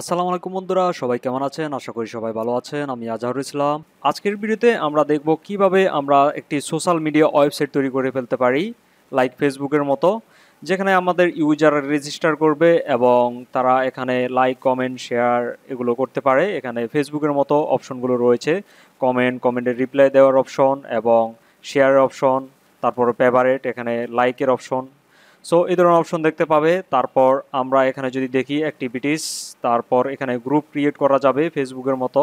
আসসালামু আলাইকুম বন্ধুরা সবাই কেমন আছেন আশা করি সবাই ভালো আছেন আমি আজহারুল ইসলাম আজকের ভিডিওতে আমরা দেখব কিভাবে আমরা একটি সোশ্যাল মিডিয়া ওয়েবসাইট তৈরি করে ফেলতে পারি লাইক ফেসবুকের মতো যেখানে আমাদের ইউজার রেজিস্টার করবে এবং তারা এখানে লাইক কমেন্ট শেয়ার এগুলো করতে পারে এখানে ফেসবুকের মতো অপশনগুলো রয়েছে কমেন্ট কমেন্টের রিপ্লাই দেওয়ার অপশন এবং শেয়ারের অপশন তারপর ফেভারেট এখানে লাইকের অপশন সো এই ধরনের অপশন দেখতে পাবে তারপর আমরা এখানে যদি দেখি অ্যাক্টিভিটিস তারপর এখানে গ্রুপ ক্রিয়েট করা যাবে ফেসবুকের মতো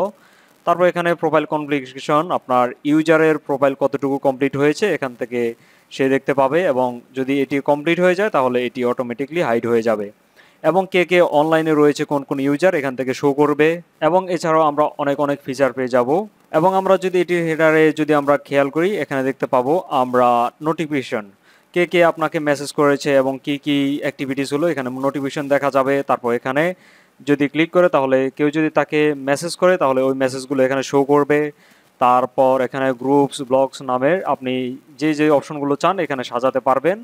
তারপর এখানে প্রোফাইল কমপ্লিকেশন আপনার ইউজারের প্রোফাইল কতটুকু কমপ্লিট হয়েছে এখান থেকে সে দেখতে পাবে এবং যদি এটি কমপ্লিট হয়ে যায় তাহলে এটি অটোমেটিকলি হাইড হয়ে যাবে এবং কে কে অনলাইনে রয়েছে কোন কোন ইউজার এখান থেকে শো করবে এবং এছাড়াও আমরা অনেক অনেক ফিচার পেয়ে যাব এবং আমরা যদি এটির হেডারে যদি আমরা খেয়াল করি এখানে দেখতে পাবো আমরা নোটিফিকেশন কে কে আপনাকে মেসেজ করেছে এবং কি কি অ্যাক্টিভিটিস হলো এখানে নোটিফিকেশন দেখা যাবে তারপর এখানে যদি ক্লিক করে তাহলে কেউ যদি তাকে মেসেজ করে তাহলে ওই মেসেজগুলো এখানে শো করবে তারপর এখানে গ্রুপস ব্লগস নামের আপনি যে যে অপশনগুলো চান এখানে সাজাতে পারবেন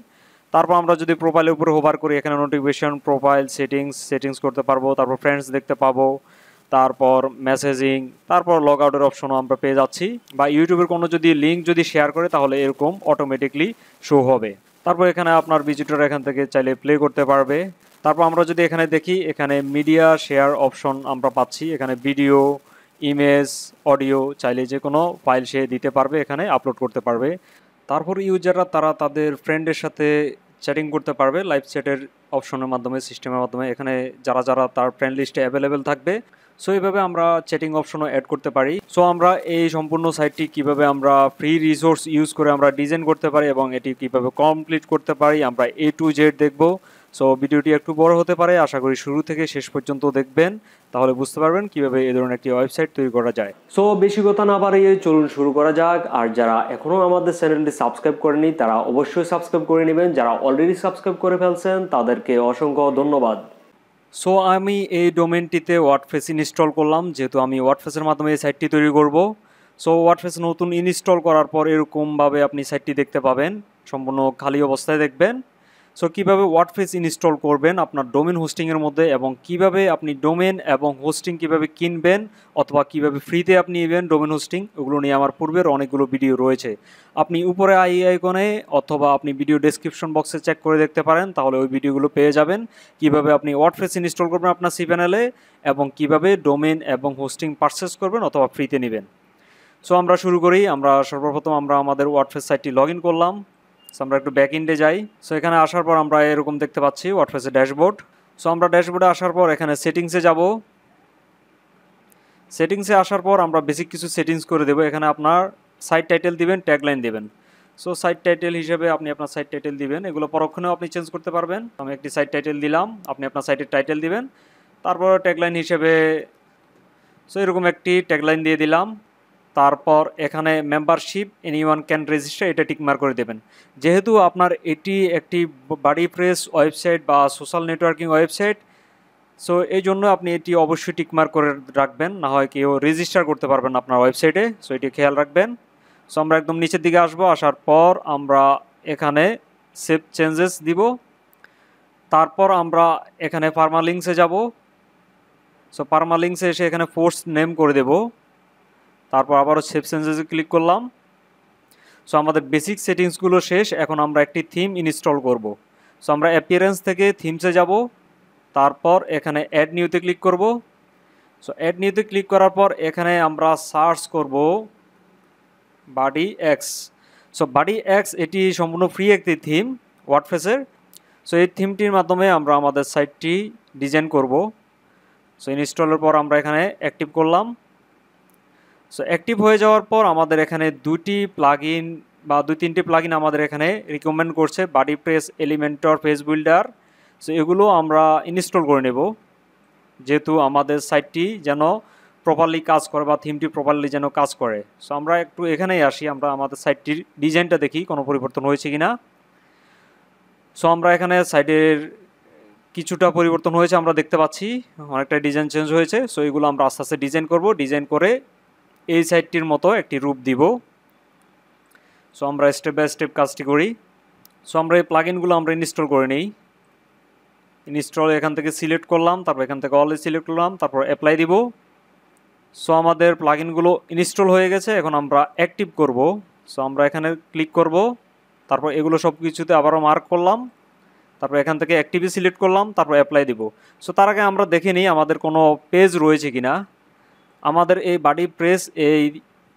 তারপর আমরা যদি প্রোফাইলের উপরে হোভার করি এখানে নোটিফিকেশন প্রোফাইল সেটিংস সেটিংস করতে পারবো তারপর ফ্রেন্ডস দেখতে পাবো তারপর মেসেজিং তারপর লগ আউটের অপশনও আমরা পেয়ে যাচ্ছি বা ইউটিউবের কোনো যদি লিঙ্ক যদি শেয়ার করে তাহলে এরকম অটোমেটিকলি শো হবে তারপর এখানে আপনার ভিজিটর এখান থেকে চাইলে প্লে করতে পারবে তারপর আমরা যদি এখানে দেখি এখানে মিডিয়া শেয়ার অপশন আমরা পাচ্ছি এখানে ভিডিও ইমেজ অডিও চাইলে যে কোনো ফাইল সে দিতে পারবে এখানে আপলোড করতে পারবে তারপর ইউজাররা তারা তাদের ফ্রেন্ডের সাথে চ্যাটিং করতে পারবে লাইভ চ্যাটের অপশনের মাধ্যমে সিস্টেমের মাধ্যমে এখানে যারা যারা তার ফ্রেন্ড লিস্টে অ্যাভেলেবেল থাকবে সো এইভাবে আমরা চ্যাটিং অপশনও অ্যাড করতে পারি সো আমরা এই সম্পূর্ণ সাইটটি কিভাবে আমরা ফ্রি রিসোর্স ইউজ করে আমরা ডিজাইন করতে পারি এবং এটি কিভাবে কমপ্লিট করতে পারি আমরা এ টু জেড দেখব সো ভিডিওটি একটু বড় হতে পারে আশা করি শুরু থেকে শেষ পর্যন্ত দেখবেন তাহলে বুঝতে পারবেন কিভাবে এই ধরনের একটি ওয়েবসাইট তৈরি করা যায় সো বেশি কথা না বাড়িয়ে চলুন শুরু করা যাক আর যারা এখনও আমাদের চ্যানেলটি সাবস্ক্রাইব করেনি তারা অবশ্যই সাবস্ক্রাইব করে নেবেন যারা অলরেডি সাবস্ক্রাইব করে ফেলছেন তাদেরকে অসংখ্য ধন্যবাদ সো আমি এই ডোমেনটিতে ওয়ার্ডফেস ইনস্টল করলাম যেহেতু আমি ওয়ার্ডফেসের মাধ্যমে এই সাইটটি তৈরি করব সো ওয়ার্ডফেস নতুন ইনস্টল করার পর এরকমভাবে আপনি সাইটটি দেখতে পাবেন সম্পূর্ণ খালি অবস্থায় দেখবেন সো কীভাবে ফেস ইনস্টল করবেন আপনার ডোমেন হোস্টিংয়ের মধ্যে এবং কিভাবে আপনি ডোমেন এবং হোস্টিং কিভাবে কিনবেন অথবা কিভাবে ফ্রিতে আপনি নেবেন ডোমেন হোস্টিং ওগুলো নিয়ে আমার পূর্বের অনেকগুলো ভিডিও রয়েছে আপনি উপরে আই আইকনে অথবা আপনি ভিডিও ডেসক্রিপশন বক্সে চেক করে দেখতে পারেন তাহলে ওই ভিডিওগুলো পেয়ে যাবেন কিভাবে আপনি ফেস ইনস্টল করবেন আপনার সি প্যানেলে এবং কিভাবে ডোমেন এবং হোস্টিং পারচেস করবেন অথবা ফ্রিতে নেবেন সো আমরা শুরু করি আমরা সর্বপ্রথম আমরা আমাদের ফেস সাইটটি লগ করলাম সো আমরা একটু ব্যাক ইন্ডে যাই সো এখানে আসার পর আমরা এরকম দেখতে পাচ্ছি ওয়ার্ডপ্রেসের ড্যাশবোর্ড সো আমরা ড্যাশবোর্ডে আসার পর এখানে সেটিংসে যাব সেটিংসে আসার পর আমরা বেসিক কিছু সেটিংস করে দেবো এখানে আপনার সাইট টাইটেল দিবেন ট্যাগলাইন দেবেন সো সাইট টাইটেল হিসেবে আপনি আপনার সাইট টাইটেল দিবেন এগুলো পরক্ষণেও আপনি চেঞ্জ করতে পারবেন আমি একটি সাইট টাইটেল দিলাম আপনি আপনার সাইটের টাইটেল দিবেন তারপর ট্যাগলাইন হিসেবে সো এরকম একটি ট্যাগলাইন দিয়ে দিলাম তারপর এখানে মেম্বারশিপ এনিওয়ান ক্যান রেজিস্টার এটা টিকমার করে দেবেন যেহেতু আপনার এটি একটি বাড়ি প্রেস ওয়েবসাইট বা সোশ্যাল নেটওয়ার্কিং ওয়েবসাইট সো এই জন্য আপনি এটি অবশ্যই টিকমার করে রাখবেন না হয় কেউ রেজিস্টার করতে পারবেন আপনার ওয়েবসাইটে সো এটি খেয়াল রাখবেন সো আমরা একদম নিচের দিকে আসবো আসার পর আমরা এখানে সেভ চেঞ্জেস দিব তারপর আমরা এখানে ফার্মালিংসে যাব সো ফার্মালিংসে এসে এখানে ফোর্স নেম করে দেবো তারপর আবারও শেপ চেঞ্জেসে ক্লিক করলাম সো আমাদের বেসিক সেটিংসগুলো শেষ এখন আমরা একটি থিম ইনস্টল করব সো আমরা অ্যাপিয়ারেন্স থেকে থিমসে যাব তারপর এখানে অ্যাড নিউতে ক্লিক করব সো অ্যাড নিউতে ক্লিক করার পর এখানে আমরা সার্চ করব Buddy X so Buddy X এটি সম্পূর্ণ ফ্রি একটি থিম ওয়ার্ডফেসের সো এই থিমটির মাধ্যমে আমরা আমাদের সাইটটি ডিজাইন করব সো ইনস্টলের পর আমরা এখানে অ্যাক্টিভ করলাম সো অ্যাক্টিভ হয়ে যাওয়ার পর আমাদের এখানে দুটি প্লাগ বা দুই তিনটি প্লাগ আমাদের এখানে রিকমেন্ড করছে BuddyPress Elementor page builder so এগুলো আমরা ইনস্টল করে নেব যেহেতু আমাদের সাইটটি যেন প্রপারলি কাজ করে বা থিমটি প্রপারলি যেন কাজ করে সো আমরা একটু এখানেই আসি আমরা আমাদের সাইটটির ডিজাইনটা দেখি কোনো পরিবর্তন হয়েছে কি না সো আমরা এখানে সাইটের কিছুটা পরিবর্তন হয়েছে আমরা দেখতে পাচ্ছি অনেকটা ডিজাইন চেঞ্জ হয়েছে সো এগুলো আমরা আস্তে আস্তে ডিজাইন করব ডিজাইন করে এই সাইডটির মতো একটি রূপ দিব সো আমরা স্টেপ বাই স্টেপ কাজটি করি সো আমরা এই প্লাগিনগুলো আমরা ইনস্টল করে নিই ইনস্টল এখান থেকে সিলেক্ট করলাম তারপর এখান থেকে অলরেডি সিলেক্ট করলাম তারপর অ্যাপ্লাই দিব সো আমাদের প্লাগিনগুলো ইনস্টল হয়ে গেছে এখন আমরা অ্যাক্টিভ করব সো আমরা এখানে ক্লিক করব তারপর এগুলো সব কিছুতে আবারও মার্ক করলাম তারপর এখান থেকে অ্যাক্টিভি সিলেক্ট করলাম তারপর অ্যাপ্লাই দিব সো তার আগে আমরা দেখে নিই আমাদের কোনো পেজ রয়েছে কিনা আমাদের এই বাডি প্রেস এই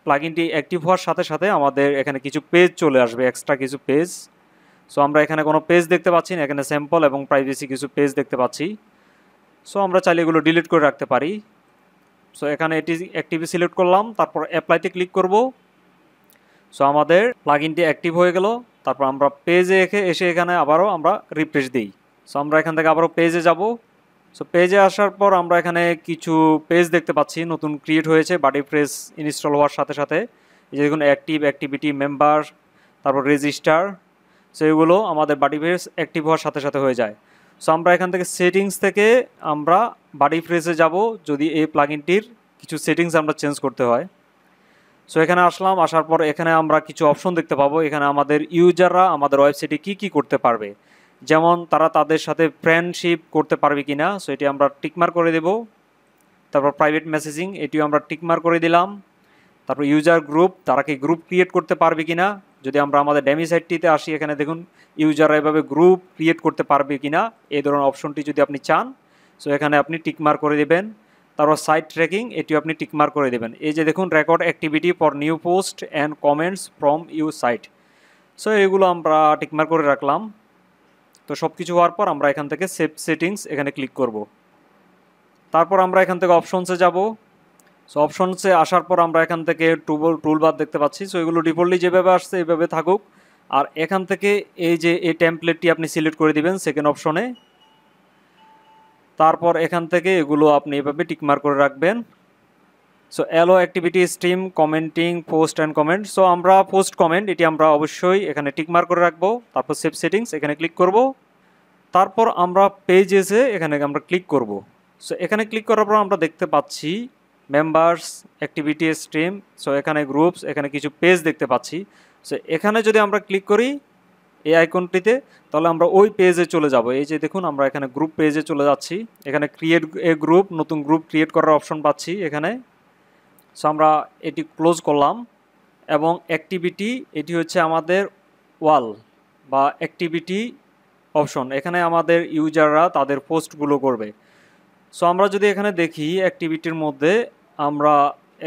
প্লাগিনটি অ্যাক্টিভ হওয়ার সাথে সাথে আমাদের এখানে কিছু পেজ চলে আসবে এক্সট্রা কিছু পেজ সো আমরা এখানে কোনো পেজ দেখতে পাচ্ছি না এখানে স্যাম্পল এবং প্রাইভেসি কিছু পেজ দেখতে পাচ্ছি সো আমরা চাইলে এগুলো ডিলিট করে রাখতে পারি সো এখানে এটি অ্যাক্টিভি সিলেক্ট করলাম তারপর অ্যাপ্লাইতে ক্লিক করব সো আমাদের প্লাগিনটি অ্যাক্টিভ হয়ে গেল তারপর আমরা পেজে এসে এখানে আবারও আমরা রিফ্রেশ দিই সো আমরা এখান থেকে আবারও পেজে যাব সো পেজে আসার পর আমরা এখানে কিছু পেজ দেখতে পাচ্ছি নতুন ক্রিয়েট হয়েছে বাডি প্রেস ইনস্টল হওয়ার সাথে সাথে এই যে দেখুন অ্যাক্টিভ অ্যাক্টিভিটি মেম্বার তারপর রেজিস্টার সো এগুলো আমাদের বাডি প্রেস অ্যাক্টিভ হওয়ার সাথে সাথে হয়ে যায় সো আমরা এখান থেকে সেটিংস থেকে আমরা বাডি প্রেসে যাব যদি এই প্লাগিনটির কিছু সেটিংস আমরা চেঞ্জ করতে হয় সো এখানে আসলাম আসার পর এখানে আমরা কিছু অপশন দেখতে পাবো এখানে আমাদের ইউজাররা আমাদের ওয়েবসাইটে কি কি করতে পারবে যেমন তারা তাদের সাথে ফ্রেন্ডশিপ করতে পারবে কি না সো এটি আমরা টিকমার করে দেব তারপর প্রাইভেট মেসেজিং এটিও আমরা টিকমার করে দিলাম তারপর ইউজার গ্রুপ তারা কি গ্রুপ ক্রিয়েট করতে পারবে কি না যদি আমরা আমাদের ড্যামি সাইটটিতে আসি এখানে দেখুন ইউজাররা এভাবে গ্রুপ ক্রিয়েট করতে পারবে কি না এই ধরনের অপশনটি যদি আপনি চান সো এখানে আপনি টিকমার করে দেবেন তারপর সাইট ট্র্যাকিং এটিও আপনি টিকমার করে দেবেন এই যে দেখুন record activity for new post and comments from you site so এগুলো আমরা টিকমার করে রাখলাম তো সব কিছু হওয়ার পর আমরা এখান থেকে সেভ সেটিংস এখানে ক্লিক করব তারপর আমরা এখান থেকে অপশনসে যাব সো অপশনসে আসার পর আমরা এখান থেকে টুবল টুল বার দেখতে পাচ্ছি সো এগুলো ডিফল্টলি যেভাবে আসছে এভাবে থাকুক আর এখান থেকে এই যে এই টেমপ্লেটটি আপনি সিলেক্ট করে দিবেন সেকেন্ড অপশনে তারপর এখান থেকে এগুলো আপনি এভাবে টিকমার করে রাখবেন so allow activity stream commenting post and comment so আমরা পোস্ট কমেন্ট এটি আমরা অবশ্যই এখানে টিকমার্ক করে রাখবো তারপর সেভ সেটিংস এখানে ক্লিক করব তারপর আমরা পেজ এসে এখানে আমরা ক্লিক করব সো এখানে ক্লিক করার পর আমরা দেখতে পাচ্ছি মেম্বার্স অ্যাক্টিভিটি স্ট্রিম সো এখানে গ্রুপস এখানে কিছু পেজ দেখতে পাচ্ছি সো এখানে যদি আমরা ক্লিক করি এই আইকনটিতে তাহলে আমরা ওই পেজে চলে যাব এই যে দেখুন আমরা এখানে গ্রুপ পেজে চলে যাচ্ছি এখানে ক্রিয়েট এ গ্রুপ নতুন গ্রুপ ক্রিয়েট করার অপশন পাচ্ছি এখানে সো আমরা এটি ক্লোজ করলাম এবং অ্যাক্টিভিটি এটি হচ্ছে আমাদের ওয়াল বা অ্যাক্টিভিটি অপশন এখানে আমাদের ইউজাররা তাদের পোস্টগুলো করবে সো আমরা যদি এখানে দেখি অ্যাক্টিভিটির মধ্যে আমরা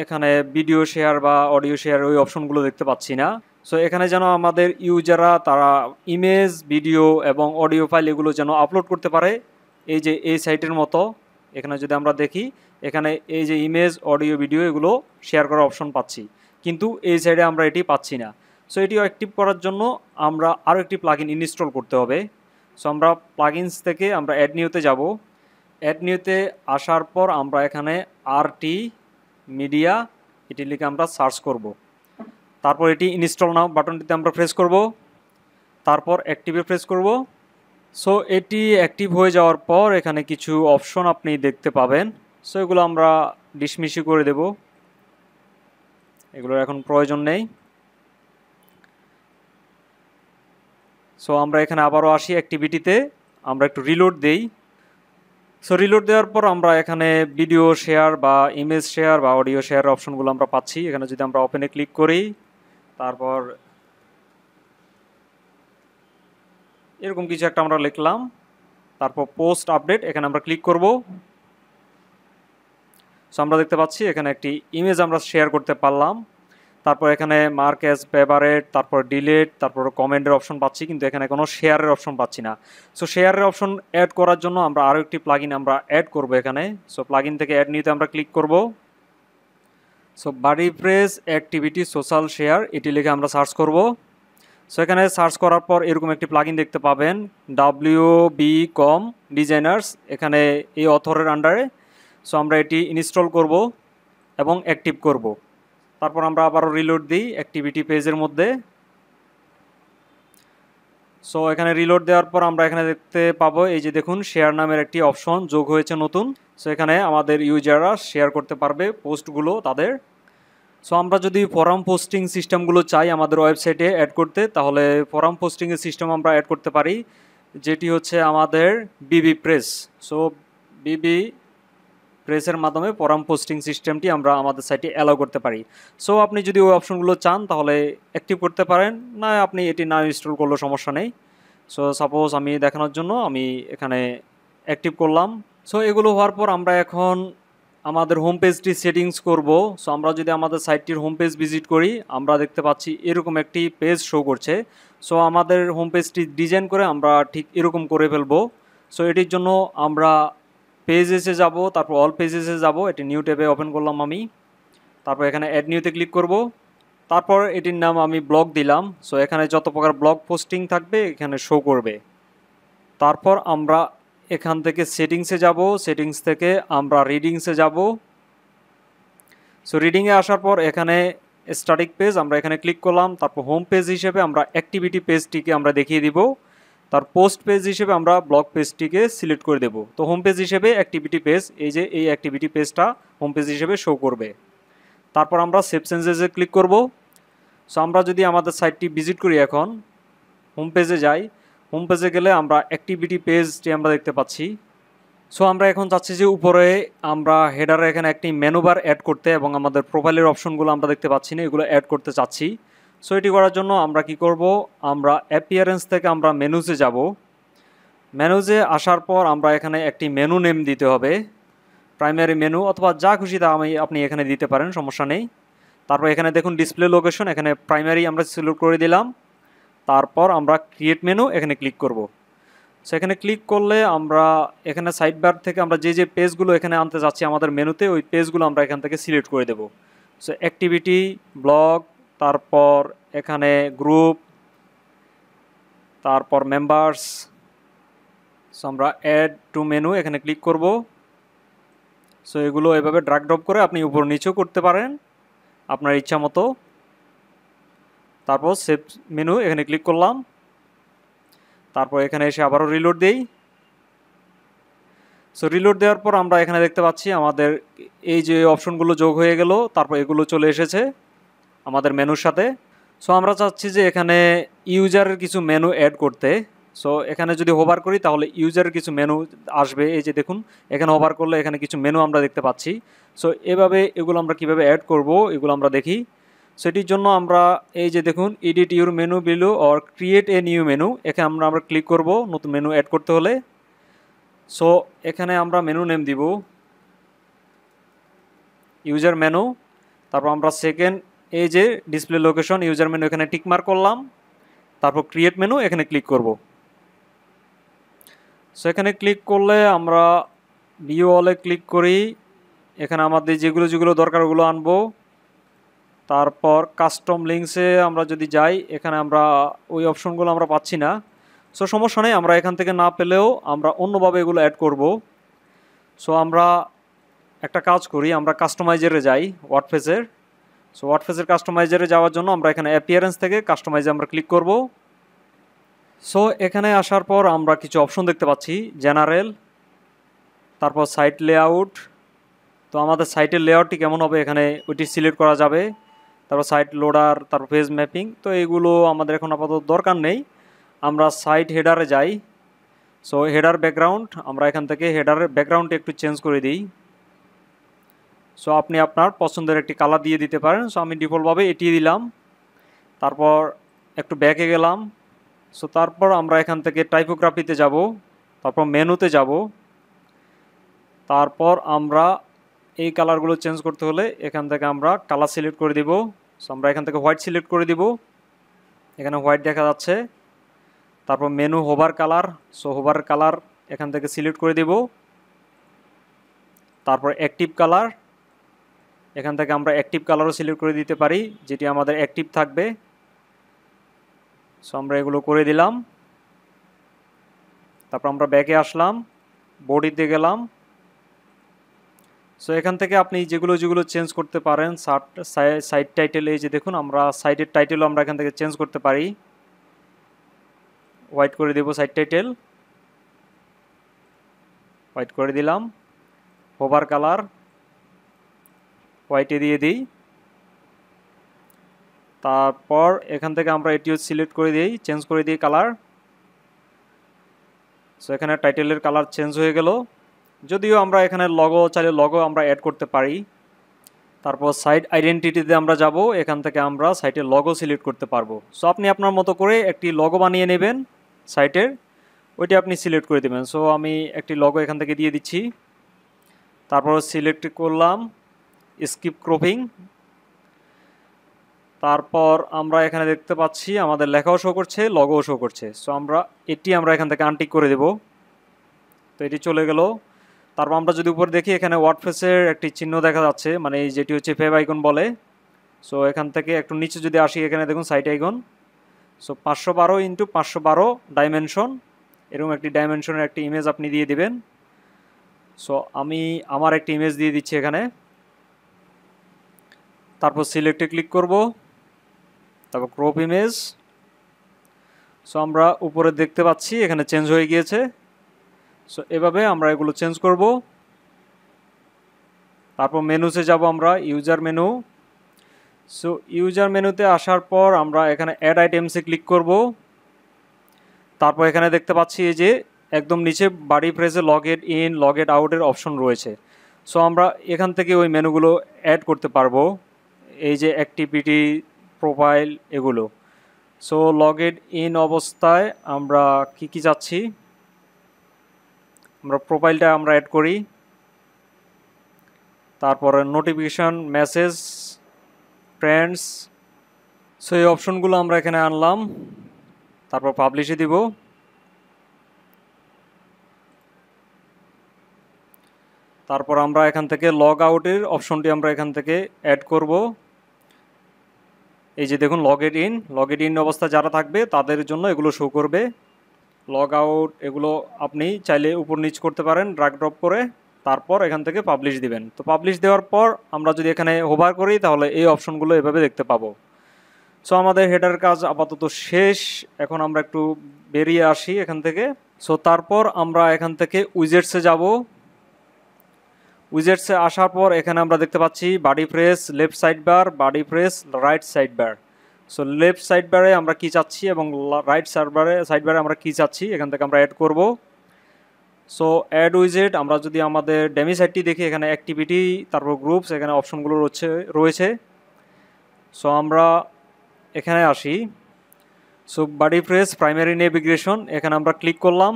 এখানে ভিডিও শেয়ার বা অডিও শেয়ার ওই অপশনগুলো দেখতে পাচ্ছি না সো এখানে যেন আমাদের ইউজাররা তারা ইমেজ ভিডিও এবং অডিও ফাইল এগুলো যেন আপলোড করতে পারে এই যে এই সাইটের মতো এখানে যদি আমরা দেখি এখানে এই যে ইমেজ অডিও ভিডিও এগুলো শেয়ার করার অপশন পাচ্ছি কিন্তু এই সাইডে আমরা এটি পাচ্ছি না সো এটি অ্যাক্টিভ করার জন্য আমরা আরও একটি প্লাগ ইনস্টল করতে হবে সো আমরা প্লাগ থেকে আমরা অ্যাড নিউতে যাব অ্যাড নিউতে আসার পর আমরা এখানে আরটি মিডিয়া এটি লিখে আমরা সার্চ করব। তারপর এটি ইনস্টল নাও বাটনটিতে আমরা প্রেস করব তারপর অ্যাক্টিভে প্রেস করব সো এটি অ্যাক্টিভ হয়ে যাওয়ার পর এখানে কিছু অপশন আপনি দেখতে পাবেন সো এগুলো আমরা ডিসমিসি করে দেব এগুলোর এখন প্রয়োজন নেই সো আমরা এখানে আবারও আসি অ্যাক্টিভিটিতে আমরা একটু রিলোড দেই সো রিলোড দেওয়ার পর আমরা এখানে ভিডিও শেয়ার বা ইমেজ শেয়ার বা অডিও শেয়ার অপশনগুলো আমরা পাচ্ছি এখানে যদি আমরা ওপেনে ক্লিক করি তারপর এরকম কিছু একটা আমরা লিখলাম তারপর পোস্ট আপডেট এখানে আমরা ক্লিক করব সো আমরা দেখতে পাচ্ছি এখানে একটি ইমেজ আমরা শেয়ার করতে পারলাম তারপর এখানে মার্ক অ্যাজ ফেভারেট তারপর ডিলেট তারপর কমেন্টের অপশন পাচ্ছি কিন্তু এখানে কোনো শেয়ারের অপশন পাচ্ছি না সো শেয়ারের অপশন অ্যাড করার জন্য আমরা আরও একটি প্লাগ আমরা অ্যাড করব এখানে সো প্লাগ থেকে অ্যাড নিতে আমরা ক্লিক করব সো বাড়ি প্রেস অ্যাক্টিভিটি সোশ্যাল শেয়ার এটি লিখে আমরা সার্চ করবো সো এখানে সার্চ করার পর এরকম একটি প্লাগিন দেখতে পাবেন ডাব্লিউ বি কম ডিজাইনার্স এখানে এই অথরের আন্ডারে সো আমরা এটি ইনস্টল করব এবং অ্যাক্টিভ করব তারপর আমরা আবারও রিলোড দিই অ্যাক্টিভিটি পেজের মধ্যে সো এখানে রিলোড দেওয়ার পর আমরা এখানে দেখতে পাবো এই যে দেখুন শেয়ার নামের একটি অপশন যোগ হয়েছে নতুন সো এখানে আমাদের ইউজাররা শেয়ার করতে পারবে পোস্টগুলো তাদের সো আমরা যদি ফরাম পোস্টিং সিস্টেমগুলো চাই আমাদের ওয়েবসাইটে অ্যাড করতে তাহলে ফরাম পোস্টিংয়ের সিস্টেম আমরা অ্যাড করতে পারি যেটি হচ্ছে আমাদের বিবি প্রেস সো বিবি প্রেসের মাধ্যমে ফরাম পোস্টিং সিস্টেমটি আমরা আমাদের সাইটে অ্যালাউ করতে পারি সো আপনি যদি ওই অপশনগুলো চান তাহলে অ্যাক্টিভ করতে পারেন না আপনি এটি না ইনস্টল করলেও সমস্যা নেই সো সাপোজ আমি দেখানোর জন্য আমি এখানে অ্যাক্টিভ করলাম সো এগুলো হওয়ার পর আমরা এখন আমাদের হোম পেজটি সেটিংস করব সো আমরা যদি আমাদের সাইটটির হোম পেজ ভিজিট করি আমরা দেখতে পাচ্ছি এরকম একটি পেজ শো করছে সো আমাদের হোম পেজটি ডিজাইন করে আমরা ঠিক এরকম করে ফেলবো সো এটির জন্য আমরা এসে যাব তারপর অল পেজেসে যাব এটি নিউ ট্যাবে ওপেন করলাম আমি তারপর এখানে অ্যাড নিউতে ক্লিক করব তারপর এটির নাম আমি ব্লগ দিলাম সো এখানে যত প্রকার ব্লগ পোস্টিং থাকবে এখানে শো করবে তারপর আমরা এখান থেকে সেটিংসে যাব সেটিংস থেকে আমরা রিডিংসে যাব সো রিডিংয়ে আসার পর এখানে স্টাটিক পেজ আমরা এখানে ক্লিক করলাম তারপর হোম পেজ হিসেবে আমরা অ্যাক্টিভিটি পেজটিকে আমরা দেখিয়ে দিব তার পোস্ট পেজ হিসেবে আমরা ব্লগ পেজটিকে সিলেক্ট করে দেব তো হোম পেজ হিসেবে অ্যাক্টিভিটি পেজ এই যে এই অ্যাক্টিভিটি পেজটা হোম পেজ হিসেবে শো করবে তারপর আমরা সেভ সেন্সেসে ক্লিক করব সো আমরা যদি আমাদের সাইটটি ভিজিট করি এখন হোম পেজে যাই হোম পেজে গেলে আমরা অ্যাক্টিভিটি পেজটি আমরা দেখতে পাচ্ছি সো আমরা এখন চাচ্ছি যে উপরে আমরা হেডারে এখানে একটি মেনুবার অ্যাড করতে এবং আমাদের প্রোফাইলের অপশনগুলো আমরা দেখতে পাচ্ছি না এগুলো অ্যাড করতে চাচ্ছি সো এটি করার জন্য আমরা কি করব আমরা অ্যাপিয়ারেন্স থেকে আমরা মেনুজে যাব মেনুজে আসার পর আমরা এখানে একটি মেনু নেম দিতে হবে প্রাইমারি মেনু অথবা যা খুশি তা আমি আপনি এখানে দিতে পারেন সমস্যা নেই তারপর এখানে দেখুন ডিসপ্লে লোকেশন এখানে প্রাইমারি আমরা সিলেক্ট করে দিলাম তারপর আমরা ক্রিয়েট মেনু এখানে ক্লিক করব সো এখানে ক্লিক করলে আমরা এখানে সাইড বার থেকে আমরা যে যে পেজগুলো এখানে আনতে যাচ্ছি আমাদের মেনুতে ওই পেজগুলো আমরা এখান থেকে সিলেক্ট করে দেব সো অ্যাক্টিভিটি ব্লগ তারপর এখানে গ্রুপ তারপর মেম্বার্স সো আমরা অ্যাড টু মেনু এখানে ক্লিক করব সো এগুলো এভাবে ড্রাগ ড্রপ করে আপনি উপর নিচেও করতে পারেন আপনার ইচ্ছা মতো তারপর সেভ মেনু এখানে ক্লিক করলাম তারপর এখানে এসে আবারও রিলোড দিই সো রিলোড দেওয়ার পর আমরা এখানে দেখতে পাচ্ছি আমাদের এই যে অপশনগুলো যোগ হয়ে গেল তারপর এগুলো চলে এসেছে আমাদের মেনুর সাথে সো আমরা চাচ্ছি যে এখানে ইউজারের কিছু মেনু অ্যাড করতে সো এখানে যদি হোভার করি তাহলে ইউজারের কিছু মেনু আসবে এই যে দেখুন এখানে হোভার করলে এখানে কিছু মেনু আমরা দেখতে পাচ্ছি সো এভাবে এগুলো আমরা কিভাবে অ্যাড করব এগুলো আমরা দেখি সেটির জন্য আমরা এই যে দেখুন edit your menu below or create a new menu এখানে আমরা আমরা ক্লিক করব নতুন মেনু অ্যাড করতে হলে সো এখানে আমরা মেনু নেম দিব ইউজার মেনু তারপর আমরা সেকেন্ড এই যে ডিসপ্লে লোকেশন ইউজার মেনু এখানে টিকমার্ক করলাম তারপর ক্রিয়েট মেনু এখানে ক্লিক করব সো এখানে ক্লিক করলে আমরা বিও অলে ক্লিক করি এখানে আমাদের যেগুলো যেগুলো দরকার ওগুলো আনবো তারপর কাস্টম লিঙ্কসে আমরা যদি যাই এখানে আমরা ওই অপশনগুলো আমরা পাচ্ছি না সো সমস্যা নেই আমরা এখান থেকে না পেলেও আমরা অন্যভাবে এগুলো অ্যাড করব সো আমরা একটা কাজ করি আমরা কাস্টমাইজারে যাই ওয়ার্ডফেসের সো ওয়ার্ডফেসের কাস্টমাইজারে যাওয়ার জন্য আমরা এখানে অ্যাপিয়ারেন্স থেকে কাস্টমাইজে আমরা ক্লিক করব সো এখানে আসার পর আমরা কিছু অপশন দেখতে পাচ্ছি জেনারেল তারপর সাইট লেআউট তো আমাদের সাইটের লেআউটটি কেমন হবে এখানে ওইটি সিলেক্ট করা যাবে তারপর সাইট লোডার তারপর পেজ ম্যাপিং তো এগুলো আমাদের এখন আপাতত দরকার নেই আমরা সাইট হেডারে যাই সো হেডার ব্যাকগ্রাউন্ড আমরা এখান থেকে হেডার ব্যাকগ্রাউন্ড একটু চেঞ্জ করে দিই সো আপনি আপনার পছন্দের একটি কালার দিয়ে দিতে পারেন সো আমি ডিফল্টভাবে এটি দিলাম তারপর একটু ব্যাকে গেলাম সো তারপর আমরা এখান থেকে টাইপোগ্রাফিতে যাব তারপর মেনুতে যাব তারপর আমরা এই কালারগুলো চেঞ্জ করতে হলে এখান থেকে আমরা কালার সিলেক্ট করে দিব সো আমরা এখান থেকে হোয়াইট সিলেক্ট করে দিব এখানে হোয়াইট দেখা যাচ্ছে তারপর menu hover colour so hover colour এখান থেকে সিলেক্ট করে দিব তারপর অ্যাক্টিভ কালার এখান থেকে আমরা অ্যাক্টিভ কালারও সিলেক্ট করে দিতে পারি যেটি আমাদের অ্যাক্টিভ থাকবে সো আমরা এগুলো করে দিলাম তারপর আমরা ব্যাকে আসলাম বডিতে গেলাম সো এখান থেকে আপনি যেগুলো যেগুলো চেঞ্জ করতে পারেন সার্ট সাইড টাইটেল এই যে দেখুন আমরা সাইডের টাইটেলও আমরা এখান থেকে চেঞ্জ করতে পারি হোয়াইট করে দেব সাইড টাইটেল হোয়াইট করে দিলাম হোভার কালার হোয়াইটে দিয়ে দিই তারপর এখান থেকে আমরা এটিও সিলেক্ট করে দিই চেঞ্জ করে দিই কালার সো এখানে টাইটেলের কালার চেঞ্জ হয়ে গেল যদিও আমরা এখানে লগো চাইলে লগো আমরা অ্যাড করতে পারি তারপর সাইট আইডেন্টিটিতে আমরা যাব এখান থেকে আমরা সাইটের লগো সিলেক্ট করতে পারবো সো আপনি আপনার মতো করে একটি লগো বানিয়ে নেবেন সাইটের ওইটি আপনি সিলেক্ট করে দেবেন সো আমি একটি লগো এখান থেকে দিয়ে দিচ্ছি তারপর সিলেক্ট করলাম স্কিপ ক্রপিং তারপর আমরা এখানে দেখতে পাচ্ছি আমাদের লেখাও শো করছে লগও শো করছে সো আমরা এটি আমরা এখান থেকে আনটিক করে দেব তো এটি চলে গেল তারপর আমরা যদি উপরে দেখি এখানে ওয়ার্ডফেসের একটি চিহ্ন দেখা যাচ্ছে মানে যেটি হচ্ছে ফেব আইকন বলে সো এখান থেকে একটু নিচে যদি আসি এখানে দেখুন সাইট আইকন সো পাঁচশো বারো ইন্টু পাঁচশো বারো ডাইমেনশন এরকম একটি ডাইমেনশনের একটি ইমেজ আপনি দিয়ে দিবেন সো আমি আমার একটি ইমেজ দিয়ে দিচ্ছি এখানে তারপর সিলেক্টে ক্লিক করব তারপর ক্রপ ইমেজ সো আমরা উপরে দেখতে পাচ্ছি এখানে চেঞ্জ হয়ে গিয়েছে সো এভাবে আমরা এগুলো চেঞ্জ করব তারপর মেনুতে যাব আমরা ইউজার মেনু সো ইউজার মেনুতে আসার পর আমরা এখানে অ্যাড আইটেমসে ক্লিক করব তারপর এখানে দেখতে পাচ্ছি এই যে একদম নিচে বাড়ি ফ্রেজে logged in logged আউটের অপশন রয়েছে সো আমরা এখান থেকে ওই মেনুগুলো অ্যাড করতে পারবো এই যে অ্যাক্টিভিটি প্রোফাইল এগুলো সো লগ এড ইন অবস্থায় আমরা কি কি চাচ্ছি আমরা প্রোফাইলটা আমরা অ্যাড করি তারপরে নোটিফিকেশান মেসেজ ফ্রেন্ডস সো এই অপশনগুলো আমরা এখানে আনলাম তারপর পাবলিশে দিব তারপর আমরা এখান থেকে লগ আউটের অপশনটি আমরা এখান থেকে অ্যাড করব এই যে দেখুন লগ ইন লগ ইন অবস্থা যারা থাকবে তাদের জন্য এগুলো শো করবে লগ আউট এগুলো আপনি চাইলে উপর নিচ করতে পারেন ড্রাগ ড্রপ করে তারপর এখান থেকে পাবলিশ দিবেন তো পাবলিশ দেওয়ার পর আমরা যদি এখানে হোভার করি তাহলে এই অপশনগুলো এভাবে দেখতে পাবো সো আমাদের হেডার কাজ আপাতত শেষ এখন আমরা একটু বেরিয়ে আসি এখান থেকে সো তারপর আমরা এখান থেকে উইজেটসে যাব উইজেটসে আসার পর এখানে আমরা দেখতে পাচ্ছি BuddyPress left side bar BuddyPress right side bar so left side বারে আমরা কি চাচ্ছি এবং রাইট সার্ভারে সাইড বারে আমরা কি চাচ্ছি এখান থেকে আমরা অ্যাড করব সো অ্যাড উইজেট আমরা যদি আমাদের ডেমি সাইডটি দেখি এখানে অ্যাক্টিভিটি তারপর গ্রুপস এখানে অপশনগুলো রয়েছে রয়েছে সো আমরা এখানে আসি so BuddyPress primary navigation এখানে আমরা ক্লিক করলাম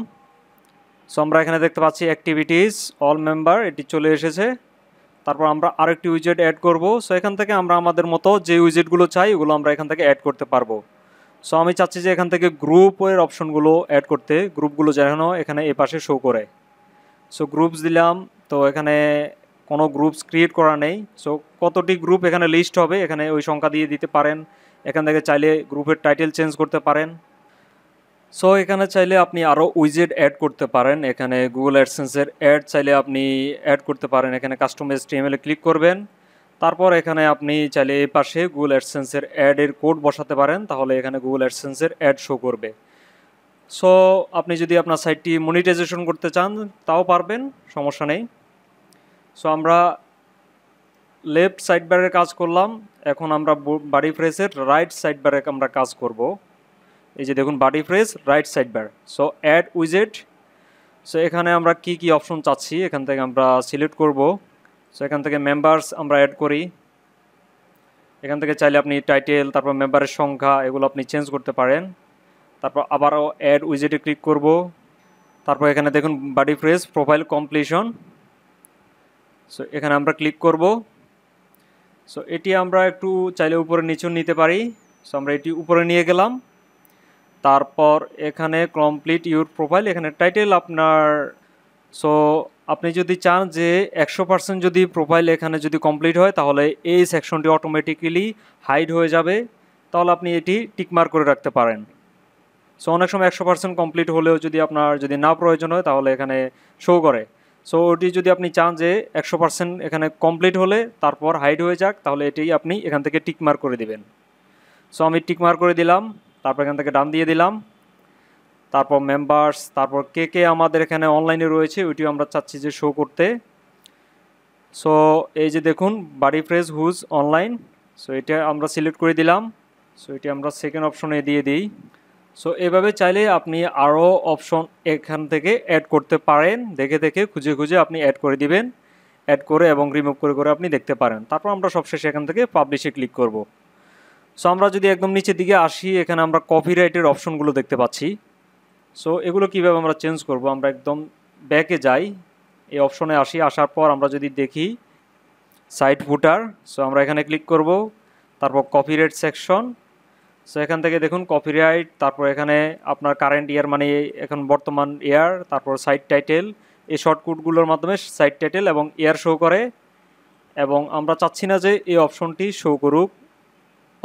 সো আমরা এখানে দেখতে পাচ্ছি অ্যাক্টিভিটিস অল মেম্বার এটি চলে এসেছে তারপর আমরা আরেকটি উইজেট অ্যাড করব সো এখান থেকে আমরা আমাদের মতো যে উইজেটগুলো চাই ওগুলো আমরা এখান থেকে অ্যাড করতে পারবো সো আমি চাচ্ছি যে এখান থেকে গ্রুপের অপশনগুলো অ্যাড করতে গ্রুপগুলো যেন এখানে এ পাশে শো করে সো গ্রুপস দিলাম তো এখানে কোনো গ্রুপস ক্রিয়েট করা নেই সো কতটি গ্রুপ এখানে লিস্ট হবে এখানে ওই সংখ্যা দিয়ে দিতে পারেন এখান থেকে চাইলে গ্রুপের টাইটেল চেঞ্জ করতে পারেন সো এখানে চাইলে আপনি আরও উইজেড অ্যাড করতে পারেন এখানে গুগল অ্যাডসেন্সের অ্যাড চাইলে আপনি অ্যাড করতে পারেন এখানে কাস্টম এসটিএমএলে ক্লিক করবেন তারপর এখানে আপনি চাইলে এই পাশে গুগল অ্যাডসেন্সের অ্যাডের কোড বসাতে পারেন তাহলে এখানে গুগল অ্যাডসেন্সের অ্যাড শো করবে সো আপনি যদি আপনার সাইটটি মনিটাইজেশন করতে চান তাও পারবেন সমস্যা নেই সো আমরা লেফট সাইড বারের কাজ করলাম এখন আমরা বাড়ি ফ্রেসের রাইট সাইড বারে আমরা কাজ করবো এই যে দেখুন BuddyPress right side bar so add উইজেট সো এখানে আমরা কি কি অপশন চাচ্ছি এখান থেকে আমরা সিলেক্ট করব সো এখান থেকে মেম্বার্স আমরা অ্যাড করি এখান থেকে চাইলে আপনি টাইটেল তারপর মেম্বারের সংখ্যা এগুলো আপনি চেঞ্জ করতে পারেন তারপর আবারও অ্যাড উইজেটে ক্লিক করব তারপর এখানে দেখুন BuddyPress profile completion so এখানে আমরা ক্লিক করব সো এটি আমরা একটু চাইলে উপরে নিচু নিতে পারি সো আমরা এটি উপরে নিয়ে গেলাম তারপর এখানে কমপ্লিট ইউর প্রোফাইল এখানে টাইটেল আপনার সো আপনি যদি চান যে একশো পার্সেন্ট যদি প্রোফাইল এখানে যদি কমপ্লিট হয় তাহলে এই সেকশনটি অটোমেটিক্যালি হাইড হয়ে যাবে তাহলে আপনি এটি টিকমার করে রাখতে পারেন সো অনেক সময় একশো পার্সেন্ট কমপ্লিট হলেও যদি আপনার যদি না প্রয়োজন হয় তাহলে এখানে শো করে সো ওটি যদি আপনি চান যে একশো পার্সেন্ট এখানে কমপ্লিট হলে তারপর হাইড হয়ে যাক তাহলে এটি আপনি এখান থেকে টিকমার করে দিবেন সো আমি টিকমার করে দিলাম তারপর এখান থেকে ডান দিয়ে দিলাম তারপর মেম্বার্স তারপর কে কে আমাদের এখানে অনলাইনে রয়েছে ওইটিও আমরা চাচ্ছি যে শো করতে সো এই যে দেখুন বাড়ি ফ্রেজ হুজ অনলাইন সো এটা আমরা সিলেক্ট করে দিলাম সো এটি আমরা সেকেন্ড অপশনে দিয়ে দিই সো এভাবে চাইলে আপনি আরও অপশন এখান থেকে অ্যাড করতে পারেন দেখে দেখে খুঁজে খুঁজে আপনি অ্যাড করে দিবেন অ্যাড করে এবং রিমুভ করে করে আপনি দেখতে পারেন তারপর আমরা সবশেষে এখান থেকে পাবলিশে ক্লিক করবো সো আমরা যদি একদম নিচের দিকে আসি এখানে আমরা কপিরাইটের অপশনগুলো দেখতে পাচ্ছি সো এগুলো কিভাবে আমরা চেঞ্জ করব আমরা একদম ব্যাকে যাই এই অপশনে আসি আসার পর আমরা যদি দেখি সাইট ফুটার সো আমরা এখানে ক্লিক করব তারপর কপিরাইট সেকশন সো এখান থেকে দেখুন কপিরাইট তারপর এখানে আপনার কারেন্ট ইয়ার মানে এখন বর্তমান ইয়ার তারপর সাইট টাইটেল এই শর্টকুটগুলোর মাধ্যমে সাইট টাইটেল এবং ইয়ার শো করে এবং আমরা চাচ্ছি না যে এই অপশনটি শো করুক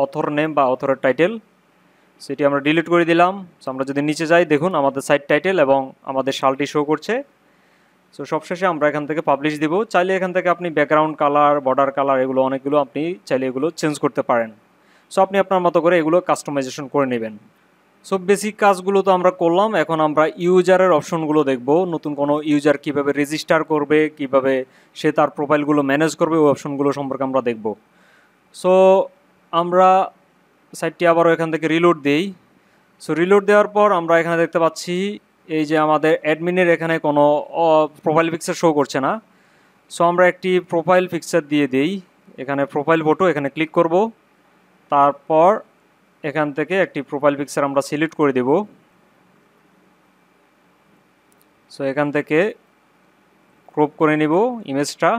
অথর নেম বা অথরের টাইটেল সেটি আমরা ডিলিট করে দিলাম সো আমরা যদি নিচে যাই দেখুন আমাদের সাইট টাইটেল এবং আমাদের শালটি শো করছে সো সবশেষে আমরা এখান থেকে পাবলিশ দিব চাইলে এখান থেকে আপনি ব্যাকগ্রাউন্ড কালার বর্ডার কালার এগুলো অনেকগুলো আপনি চাইলে এগুলো চেঞ্জ করতে পারেন সো আপনি আপনার মতো করে এগুলো কাস্টমাইজেশন করে নেবেন সো বেসিক কাজগুলো তো আমরা করলাম এখন আমরা ইউজারের অপশনগুলো দেখব নতুন কোনো ইউজার কিভাবে রেজিস্টার করবে কিভাবে সে তার প্রোফাইলগুলো ম্যানেজ করবে ওই অপশনগুলো সম্পর্কে আমরা দেখব সো আমরা সাইটটি আবারও এখান থেকে রিলোড দিই সো রিলোড দেওয়ার পর আমরা এখানে দেখতে পাচ্ছি এই যে আমাদের অ্যাডমিনের এখানে কোনো প্রোফাইল পিকচার শো করছে না সো আমরা একটি প্রোফাইল পিকচার দিয়ে দেই এখানে প্রোফাইল ফটো এখানে ক্লিক করব তারপর এখান থেকে একটি প্রোফাইল পিকচার আমরা সিলেক্ট করে দেব সো এখান থেকে ক্রপ করে নিব ইমেজটা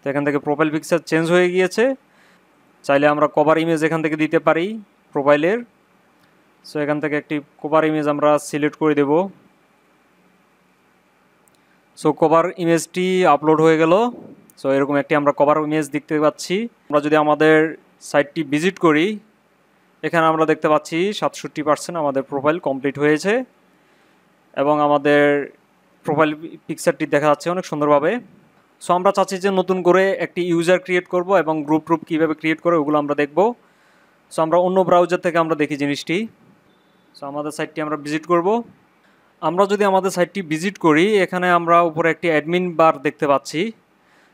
তো এখান থেকে প্রোফাইল পিকচার চেঞ্জ হয়ে গিয়েছে চাইলে আমরা কভার ইমেজ এখান থেকে দিতে পারি প্রোফাইলের সো এখান থেকে একটি কভার ইমেজ আমরা সিলেক্ট করে দেব সো কভার ইমেজটি আপলোড হয়ে গেল সো এরকম একটি আমরা কভার ইমেজ দেখতে পাচ্ছি আমরা যদি আমাদের সাইটটি ভিজিট করি এখানে আমরা দেখতে পাচ্ছি সাতষট্টি পার্সেন্ট আমাদের প্রোফাইল কমপ্লিট হয়েছে এবং আমাদের প্রোফাইল পিকচারটি দেখা যাচ্ছে অনেক সুন্দরভাবে সো আমরা চাচ্ছি যে নতুন করে একটি ইউজার ক্রিয়েট করব এবং গ্রুপ ট্রুপ কীভাবে ক্রিয়েট করে ওগুলো আমরা দেখব সো আমরা অন্য ব্রাউজার থেকে আমরা দেখি জিনিসটি সো আমাদের সাইটটি আমরা ভিজিট করব আমরা যদি আমাদের সাইটটি ভিজিট করি এখানে আমরা উপরে একটি অ্যাডমিন বার দেখতে পাচ্ছি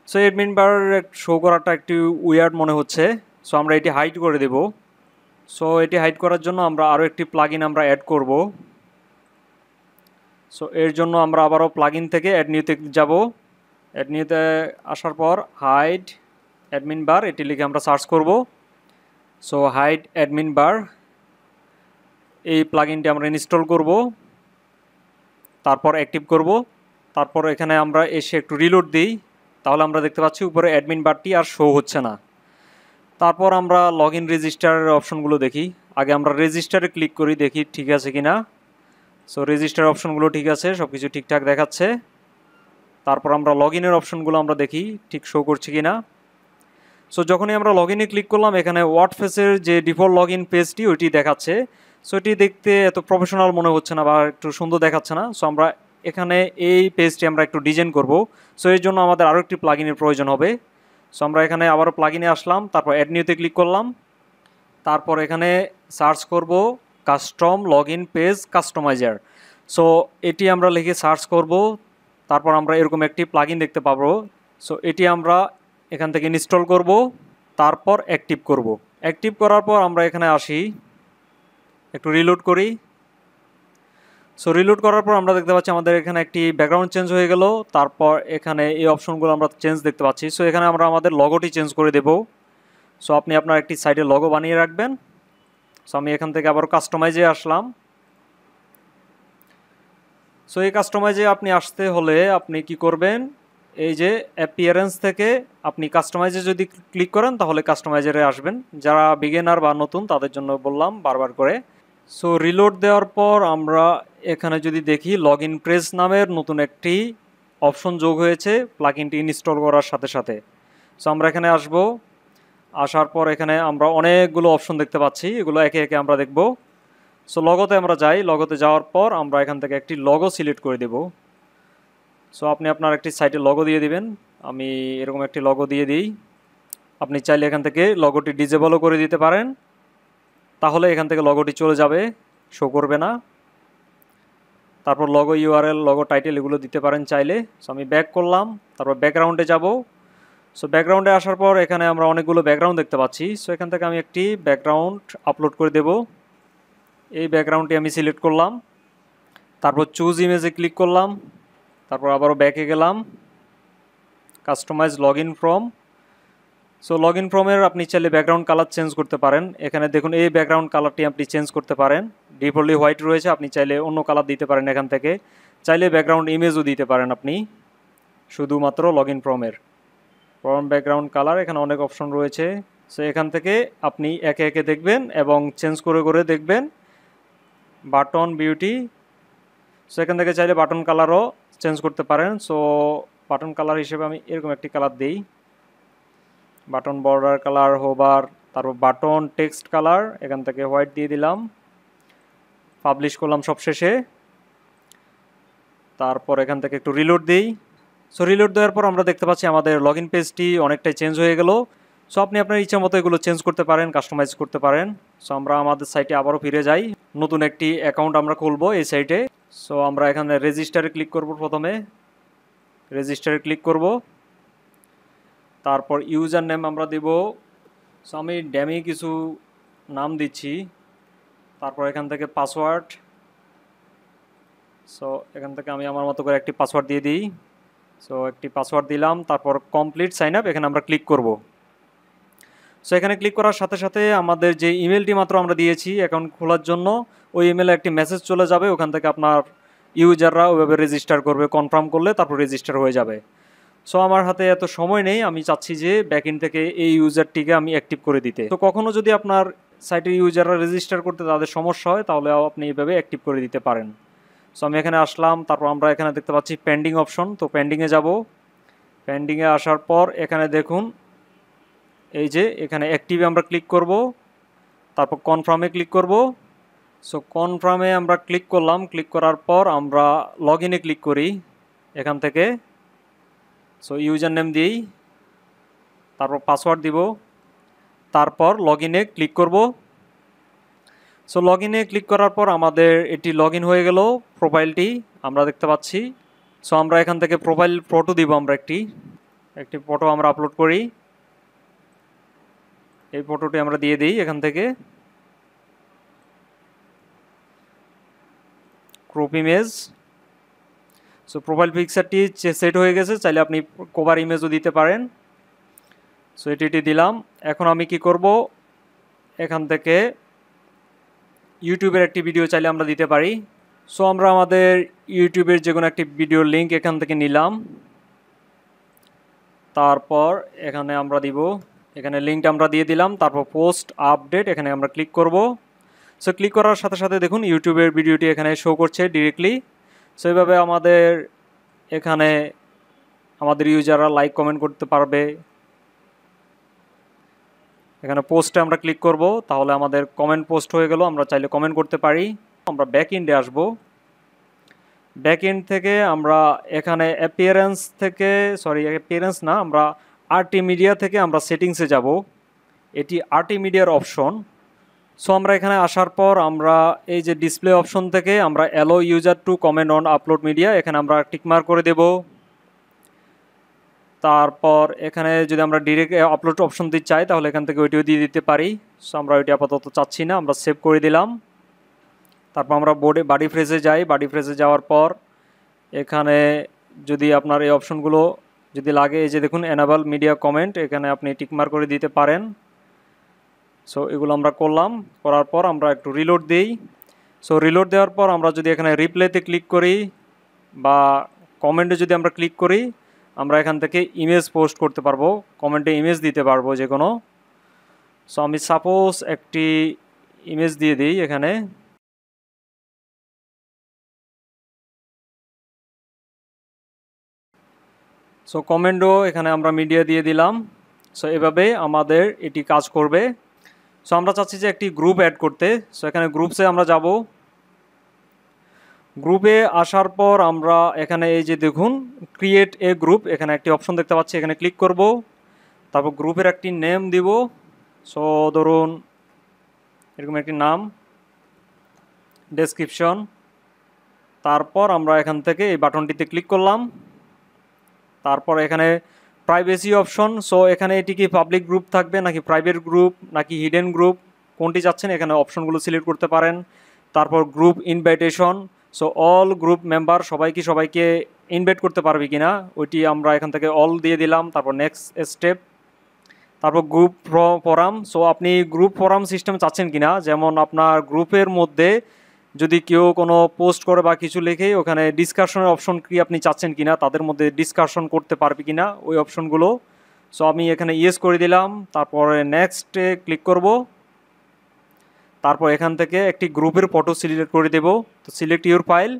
সো অ্যাডমিন বার শো করাটা একটি উইয়ার্ড মনে হচ্ছে সো আমরা এটি হাইড করে দেব সো এটি হাইড করার জন্য আমরা আরও একটি প্লাগ আমরা অ্যাড করব সো এর জন্য আমরা আবারও প্লাগ থেকে অ্যাড নিউতে যাব অ্যাডমিনিতে আসার পর হাইড অ্যাডমিন বার এটি লিখে আমরা সার্চ করব সো হাইড অ্যাডমিন বার এই প্লাগইনটি আমরা ইনস্টল করব তারপর অ্যাক্টিভ করব তারপর এখানে আমরা এসে একটু রিলোড দিই তাহলে আমরা দেখতে পাচ্ছি উপরে অ্যাডমিন বারটি আর শো হচ্ছে না তারপর আমরা লগ ইন রেজিস্টারের অপশনগুলো দেখি আগে আমরা রেজিস্টারে ক্লিক করি দেখি ঠিক আছে কি না সো রেজিস্টার অপশনগুলো ঠিক আছে সব কিছু ঠিকঠাক দেখাচ্ছে তারপর আমরা লগ ইনের অপশনগুলো আমরা দেখি ঠিক শো করছি কি না সো যখনই আমরা লগ ইনে ক্লিক করলাম এখানে ওয়ার্ডফেসের যে ডিফল্ট লগ ইন পেজটি ওইটি দেখাচ্ছে সো এটি দেখতে এত প্রফেশনাল মনে হচ্ছে না বা একটু সুন্দর দেখাচ্ছে না সো আমরা এখানে এই পেজটি আমরা একটু ডিজাইন করব সো এর জন্য আমাদের আরও একটি প্লাগিনের প্রয়োজন হবে সো আমরা এখানে আবারও প্লাগিনে আসলাম তারপর অ্যাড নিউতে ক্লিক করলাম তারপর এখানে সার্চ করব custom log in page customizer so এটি আমরা লিখে সার্চ করব তারপর আমরা এরকম একটি প্লাগিন দেখতে পাবো সো এটি আমরা এখান থেকে ইনস্টল করব তারপর অ্যাক্টিভ করব অ্যাক্টিভ করার পর আমরা এখানে আসি একটু রিলোড করি সো রিলোড করার পর আমরা দেখতে পাচ্ছি আমাদের এখানে একটি ব্যাকগ্রাউন্ড চেঞ্জ হয়ে গেল তারপর এখানে এই অপশনগুলো আমরা চেঞ্জ দেখতে পাচ্ছি সো এখানে আমরা আমাদের লগোটি চেঞ্জ করে দেব সো আপনি আপনার একটি সাইডে লগো বানিয়ে রাখবেন সো আমি এখান থেকে আবার কাস্টমাইজে আসলাম সো এই কাস্টমাইজে আপনি আসতে হলে আপনি কি করবেন এই যে অ্যাপিয়ারেন্স থেকে আপনি কাস্টমাইজে যদি ক্লিক করেন তাহলে কাস্টমাইজারে আসবেন যারা বিগেনার বা নতুন তাদের জন্য বললাম বারবার করে সো রিলোড দেওয়ার পর আমরা এখানে যদি দেখি লগ ইন প্রেস নামের নতুন একটি অপশন যোগ হয়েছে ইনটি ইনস্টল করার সাথে সাথে সো আমরা এখানে আসব আসার পর এখানে আমরা অনেকগুলো অপশন দেখতে পাচ্ছি এগুলো একে একে আমরা দেখবো সো লগতে আমরা যাই লগতে যাওয়ার পর আমরা এখান থেকে একটি লগো সিলেক্ট করে দেব সো আপনি আপনার একটি সাইটে লগো দিয়ে দিবেন আমি এরকম একটি লগো দিয়ে দিই আপনি চাইলে এখান থেকে লগোটি ডিজেবলও করে দিতে পারেন তাহলে এখান থেকে লগোটি চলে যাবে শো করবে না তারপর লগো ইউআরএল লগো টাইটেল এগুলো দিতে পারেন চাইলে সো আমি ব্যাক করলাম তারপর ব্যাকগ্রাউন্ডে যাব সো ব্যাকগ্রাউন্ডে আসার পর এখানে আমরা অনেকগুলো ব্যাকগ্রাউন্ড দেখতে পাচ্ছি সো এখান থেকে আমি একটি ব্যাকগ্রাউন্ড আপলোড করে দেবো এই ব্যাকগ্রাউন্ডটি আমি সিলেক্ট করলাম তারপর চুজ ইমেজে ক্লিক করলাম তারপর আবারও ব্যাকে গেলাম customize log in form so log in ফ্রমের আপনি চাইলে ব্যাকগ্রাউন্ড কালার চেঞ্জ করতে পারেন এখানে দেখুন এই ব্যাকগ্রাউন্ড কালারটি আপনি চেঞ্জ করতে পারেন ডিফল্টলি হোয়াইট রয়েছে আপনি চাইলে অন্য কালার দিতে পারেন এখান থেকে চাইলে ব্যাকগ্রাউন্ড ইমেজও দিতে পারেন আপনি শুধুমাত্র লগ ইন ফ্রমের ফ্রম ব্যাকগ্রাউন্ড কালার এখানে অনেক অপশন রয়েছে সো এখান থেকে আপনি একে একে দেখবেন এবং চেঞ্জ করে করে দেখবেন বাটন বিউটি সো এখান থেকে চাইলে বাটন কালারও চেঞ্জ করতে পারেন সো বাটন কালার হিসেবে আমি এরকম একটি কালার দিই বাটন বর্ডার কালার হোবার তারপর বাটন টেক্সট কালার এখান থেকে হোয়াইট দিয়ে দিলাম পাবলিশ করলাম সব শেষে তারপর এখান থেকে একটু রিলোড দিই সো রিলোড দেওয়ার পর আমরা দেখতে পাচ্ছি আমাদের লগ ইন পেজটি অনেকটাই চেঞ্জ হয়ে গেল সো আপনি আপনার ইচ্ছা মতো এগুলো চেঞ্জ করতে পারেন কাস্টমাইজ করতে পারেন সো আমরা আমাদের সাইটে আবারও ফিরে যাই নতুন একটি অ্যাকাউন্ট আমরা খুলবো এই সাইটে সো আমরা এখানে রেজিস্টারে ক্লিক করব প্রথমে রেজিস্টারে ক্লিক করব তারপর ইউজার নেম আমরা দেব সো আমি ড্যামি কিছু নাম দিচ্ছি তারপর এখান থেকে পাসওয়ার্ড সো এখান থেকে আমি আমার মতো করে একটি পাসওয়ার্ড দিয়ে দিই সো একটি পাসওয়ার্ড দিলাম তারপর কমপ্লিট সাইন আপ এখানে আমরা ক্লিক করবো সো এখানে ক্লিক করার সাথে সাথে আমাদের যে ইমেলটি মাত্র আমরা দিয়েছি অ্যাকাউন্ট খোলার জন্য ওই ইমেলে একটি মেসেজ চলে যাবে ওখান থেকে আপনার ইউজাররা ওইভাবে রেজিস্টার করবে কনফার্ম করলে তারপর রেজিস্টার হয়ে যাবে সো আমার হাতে এত সময় নেই আমি চাচ্ছি যে ব্যাকইন থেকে এই ইউজারটিকে আমি অ্যাক্টিভ করে দিতে তো কখনও যদি আপনার সাইটের ইউজাররা রেজিস্টার করতে তাদের সমস্যা হয় তাহলে আপনি এইভাবে অ্যাক্টিভ করে দিতে পারেন সো আমি এখানে আসলাম তারপর আমরা এখানে দেখতে পাচ্ছি পেন্ডিং অপশন তো পেন্ডিংয়ে যাব পেন্ডিংয়ে আসার পর এখানে দেখুন এই যে এখানে অ্যাক্টিভে আমরা ক্লিক করব তারপর কনফার্মে ক্লিক করব সো কনফার্মে আমরা ক্লিক করলাম ক্লিক করার পর আমরা লগ ইনে ক্লিক করি এখান থেকে সো ইউজার নেম দিই তারপর পাসওয়ার্ড দিব তারপর লগ ইনে ক্লিক করব সো লগ ইনে ক্লিক করার পর আমাদের এটি লগ হয়ে গেল প্রোফাইলটি আমরা দেখতে পাচ্ছি সো আমরা এখান থেকে প্রোফাইল ফটো দিব আমরা একটি একটি ফটো আমরা আপলোড করি এই ফটোটি আমরা দিয়ে দিই এখান থেকে ক্রপ ইমেজ সো প্রোফাইল পিকচারটি সেট হয়ে গেছে চাইলে আপনি কভার ইমেজও দিতে পারেন সো এটি দিলাম এখন আমি কি করব এখান থেকে ইউটিউবের একটি ভিডিও চাইলে আমরা দিতে পারি সো আমরা আমাদের ইউটিউবের যে কোনো একটি ভিডিও লিঙ্ক এখান থেকে নিলাম তারপর এখানে আমরা দিব এখানে লিঙ্কটা আমরা দিয়ে দিলাম তারপর পোস্ট আপডেট এখানে আমরা ক্লিক করব সো ক্লিক করার সাথে সাথে দেখুন ইউটিউবের ভিডিওটি এখানে শো করছে ডিরেক্টলি সো এইভাবে আমাদের এখানে আমাদের ইউজাররা লাইক কমেন্ট করতে পারবে এখানে পোস্টে আমরা ক্লিক করব তাহলে আমাদের কমেন্ট পোস্ট হয়ে গেল আমরা চাইলে কমেন্ট করতে পারি আমরা ব্যাক ইন্ডে আসব ব্যাক ইন্ড থেকে আমরা এখানে অ্যাপিয়ারেন্স থেকে সরি অ্যাপিয়ারেন্স না আমরা আরটি মিডিয়া থেকে আমরা সেটিংসে যাব এটি আরটি মিডিয়ার অপশন সো আমরা এখানে আসার পর আমরা এই যে ডিসপ্লে অপশন থেকে আমরা allow user to comment on upload media এখানে আমরা টিকমার করে দেব তারপর এখানে যদি আমরা ডিরেক্ট আপলোড অপশন দিতে চাই তাহলে এখান থেকে ওইটিও দিয়ে দিতে পারি সো আমরা ওইটি আপাতত চাচ্ছি না আমরা সেভ করে দিলাম তারপর আমরা বোর্ডে বাড়ি ফ্রেজে যাই বাড়ি ফ্রেজে যাওয়ার পর এখানে যদি আপনার এই অপশনগুলো যদি লাগে এই যে দেখুন অ্যানাবাল মিডিয়া কমেন্ট এখানে আপনি টিকমার করে দিতে পারেন সো এগুলো আমরা করলাম করার পর আমরা একটু রিলোড দিই সো রিলোড দেওয়ার পর আমরা যদি এখানে রিপ্লেতে ক্লিক করি বা কমেন্টে যদি আমরা ক্লিক করি আমরা এখান থেকে ইমেজ পোস্ট করতে পারবো কমেন্টে ইমেজ দিতে পারবো যে কোনো সো আমি সাপোজ একটি ইমেজ দিয়ে দিই এখানে সো কমেন্ডও এখানে আমরা মিডিয়া দিয়ে দিলাম সো এভাবে আমাদের এটি কাজ করবে সো আমরা চাচ্ছি যে একটি গ্রুপ অ্যাড করতে সো এখানে গ্রুপসে আমরা যাব গ্রুপে আসার পর আমরা এখানে এই যে দেখুন ক্রিয়েট এ গ্রুপ এখানে একটি অপশন দেখতে পাচ্ছি এখানে ক্লিক করব তারপর গ্রুপের একটি নেম দিব সো ধরুন এরকম একটি নাম ডেসক্রিপশন তারপর আমরা এখান থেকে এই বাটনটিতে ক্লিক করলাম তারপর এখানে প্রাইভেসি অপশন সো এখানে এটি কি পাবলিক গ্রুপ থাকবে নাকি প্রাইভেট গ্রুপ নাকি হিডেন গ্রুপ কোনটি যাচ্ছেন এখানে অপশনগুলো সিলেক্ট করতে পারেন তারপর group invitation so all group member সবাই কি সবাইকে ইনভাইট করতে পারবে কি না ওইটি আমরা এখান থেকে অল দিয়ে দিলাম তারপর নেক্সট স্টেপ তারপর গ্রুপ ফোরাম সো আপনি গ্রুপ ফোরাম সিস্টেম চাচ্ছেন কিনা যেমন আপনার গ্রুপের মধ্যে যদি কেউ কোনো পোস্ট করে বা কিছু লেখে ওখানে ডিসকাশনের অপশন কি আপনি চাচ্ছেন কিনা তাদের মধ্যে ডিসকাশন করতে পারবে কিনা ওই অপশনগুলো সো আমি এখানে ইয়েস করে দিলাম তারপরে নেক্সটে ক্লিক করব তারপর এখান থেকে একটি গ্রুপের ফটো সিলেক্ট করে দেব তো সিলেক্ট ইউর ফাইল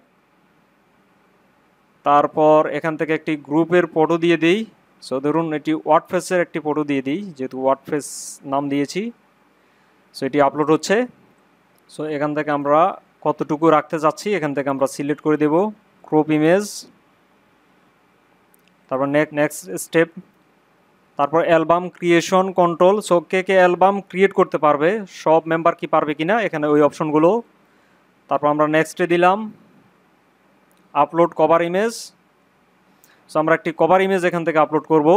তারপর এখান থেকে একটি গ্রুপের ফটো দিয়ে দিই সো ধরুন এটি ওয়ার্ডফেসের একটি ফটো দিয়ে দিই যেহেতু ওয়ার্ডফেস নাম দিয়েছি সো এটি আপলোড হচ্ছে সো এখান থেকে আমরা কতটুকু রাখতে যাচ্ছি এখান থেকে আমরা সিলেক্ট করে দেব ক্রপ ইমেজ তারপর নেক্সট স্টেপ তারপর অ্যালবাম ক্রিয়েশন কন্ট্রোল সো কে কে অ্যালবাম ক্রিয়েট করতে পারবে সব মেম্বার কি পারবে কিনা এখানে ওই অপশনগুলো তারপর আমরা নেক্সটে দিলাম আপলোড কভার ইমেজ সো আমরা একটি কভার ইমেজ এখান থেকে আপলোড করব